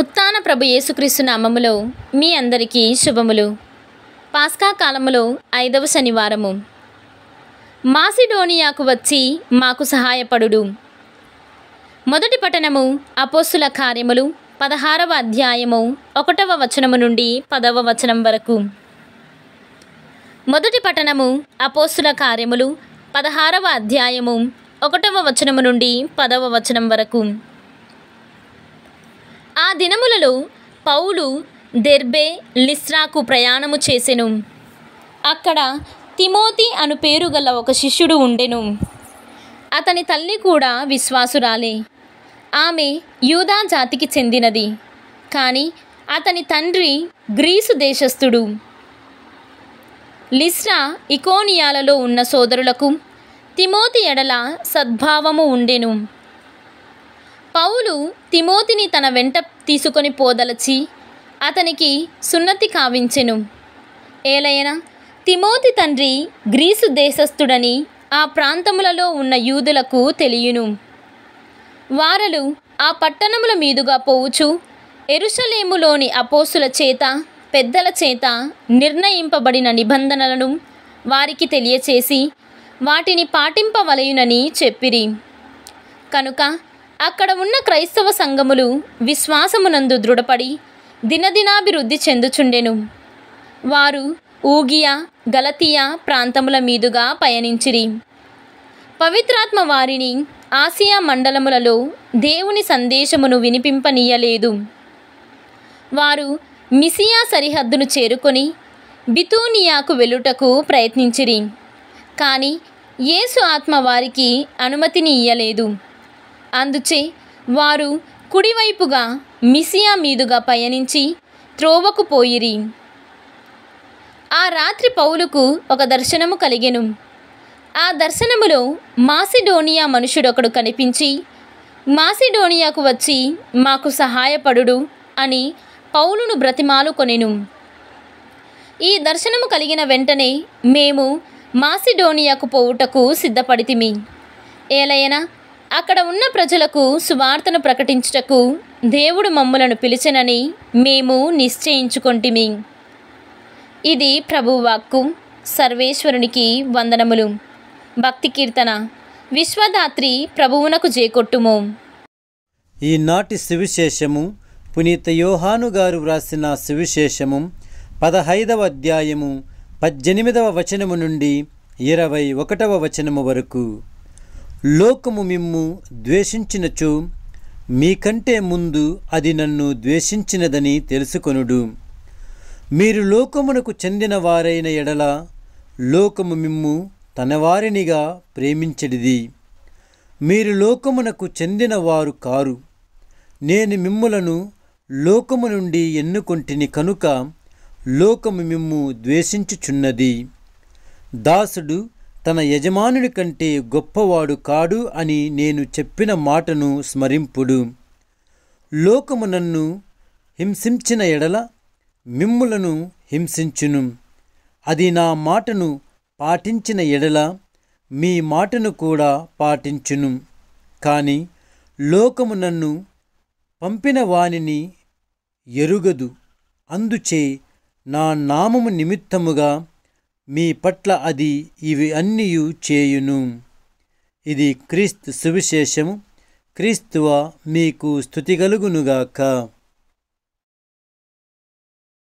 ఉత్తాన ప్రభు యేసుక్రీస్తు నామములో మీ అందరికీ శుభములు పాస్కా కాలములో ఐదవ శనివారము మాసిడోనియాకు వచ్చి మాకు సహాయపడుడు మొదటి పట్టణము అపోస్తుల కార్యములు పదహారవ అధ్యాయము ఒకటవ వచనము నుండి పదవ వచనం వరకు మొదటి పట్టణము అపోస్తుల కార్యములు పదహారవ అధ్యాయము ఒకటవ వచనము నుండి పదవ వచనం వరకు ఆ దినములలో పౌలు దెర్బే లిస్రాకు ప్రయాణము చేసెను అక్కడ తిమోతి అను పేరు గల ఒక శిష్యుడు ఉండెను అతని తల్లి కూడా విశ్వాసురాలే ఆమె యూదా జాతికి చెందినది కానీ అతని తండ్రి గ్రీసు దేశస్థుడు లిస్రా ఇకోనియాలలో ఉన్న సోదరులకు తిమోతి ఎడల సద్భావము ఉండెను పౌలు తిమోతిని తన వెంట తీసుకొని పోదలచి అతనికి సున్నతి కావించెను ఏలయన తిమోతి తండ్రి గ్రీసు దేశస్థుడని ఆ ప్రాంతములలో ఉన్న యూదులకు తెలియను వారలు ఆ పట్టణముల మీదుగా పోవుచు ఎరుషలేములోని అపోసుల చేత పెద్దల చేత నిర్ణయింపబడిన నిబంధనలను వారికి తెలియచేసి వాటిని పాటింపవలయునని చెప్పిరి కనుక అక్కడ ఉన్న క్రైస్తవ సంఘములు విశ్వాసమునందు దృఢపడి దినదినాభివృద్ధి చెందుచుండెను వారు ఊగియా గలతీయా ప్రాంతముల మీదుగా పయనించిరి పవిత్రాత్మ వారిని ఆసియా మండలములలో దేవుని సందేశమును వినిపింపనీయలేదు వారు మిసియా సరిహద్దును చేరుకొని బితూనియాకు వెలుటకు ప్రయత్నించిరి కానీ యేసు ఆత్మ వారికి అనుమతిని ఇయ్యలేదు అందుచే వారు కుడివైపుగా మిసియా మీదుగా పయనించి త్రోవకు పోయిరి ఆ రాత్రి పౌలుకు ఒక దర్శనము కలిగెను ఆ దర్శనములో మాసిడోనియా మనుషుడొకడు కనిపించి మాసిడోనియాకు వచ్చి మాకు సహాయపడుడు అని పౌలును బ్రతిమాలు కొనెను ఈ దర్శనము కలిగిన వెంటనే మేము మాసిడోనియాకు పోవుటకు సిద్ధపడితిమి ఏలైనా అక్కడ ఉన్న ప్రజలకు సువార్తను ప్రకటించుటకు దేవుడు మమ్మలను పిలిచెనని మేము నిశ్చయించుకొంటిమి ఇది ప్రభువాక్కు సర్వేశ్వరునికి వందనములు భక్తి కీర్తన విశ్వదాత్రి ప్రభువునకు చేకొట్టుము ఈనాటి సువిశేషము పునీత యోహాను గారు వ్రాసిన సువిశేషము పదహైదవ అధ్యాయము పద్దెనిమిదవ వచనము నుండి ఇరవై ఒకటవ వచనము వరకు లోకము మిమ్ము ద్వేషించినచో మీకంటే ముందు అది నన్ను ద్వేషించినదని తెలుసుకొనుడు మీరు లోకమునకు చెందిన వారైన ఎడల లోకము మిమ్ము తనవారినిగా ప్రేమించడిది మీరు లోకమునకు చెందిన వారు కారు నేను మిమ్ములను లోకము నుండి ఎన్నుకొంటిని కనుక లోకము మిమ్ము ద్వేషించుచున్నది దాసుడు తన యజమానుడి కంటే గొప్పవాడు కాడు అని నేను చెప్పిన మాటను స్మరింపుడు లోకము నన్ను హింసించిన ఎడల మిమ్ములను హింసించును అది నా మాటను పాటించిన ఎడల మీ మాటను కూడా పాటించును కానీ లోకము నన్ను పంపిన వానిని ఎరుగదు అందుచే నా నామము నిమిత్తముగా మీ పట్ల అది ఇవి అన్నీ చేయును ఇది క్రీస్తు సువిశేషము క్రీస్తువ మీకు స్థుతి కలుగునుగాక